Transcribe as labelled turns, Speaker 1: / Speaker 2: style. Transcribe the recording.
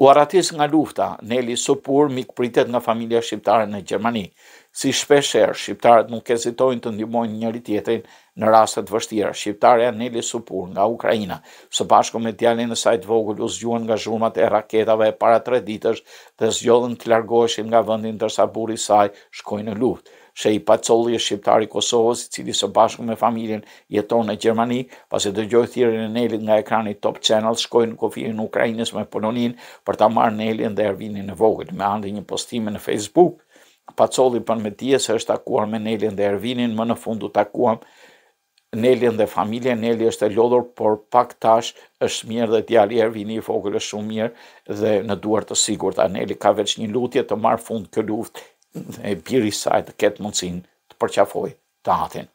Speaker 1: U arratis nga lufta, Neli Sopur mikpritet nga familja shqiptare në Gjermani, si shpesh herë shqiptarët nuk ezitojnë të ndihmojnë njëri tjetrin në raste të vështira. Shqiptarja Neli Supur nga Ukraina, së bashku me djalin e saj të vogël, u zgjuan nga zhurmat e raketave e para 3 ditësh dhe zgjodhën të largoheshin nga vendi ndërsa burri i saj shkoi në luftë. Shej Pacolli është shqiptar i Kosovës, i cili së bashku me familjen jeton në Gjermani, pasi dëgjoi thirrjen e Nelit nga ekrani Top Channel, shkoi në kufirin e Ukrainës me Polonin për ta marrë Nelin dhe Ervinin në vogël me anë një postimi në Facebook pacolli për me tje se është takuar me Nelin dhe Ervinin, më në fundu takuam Nelin dhe familje, Neli është e lodhur, por pak tash është mirë dhe tjali Ervini i fokullë është shumë mirë dhe në duar të sigur të ka veç një lutje të marë fund kë luft e biri sajtë këtë mundësin të përqafoj të atin.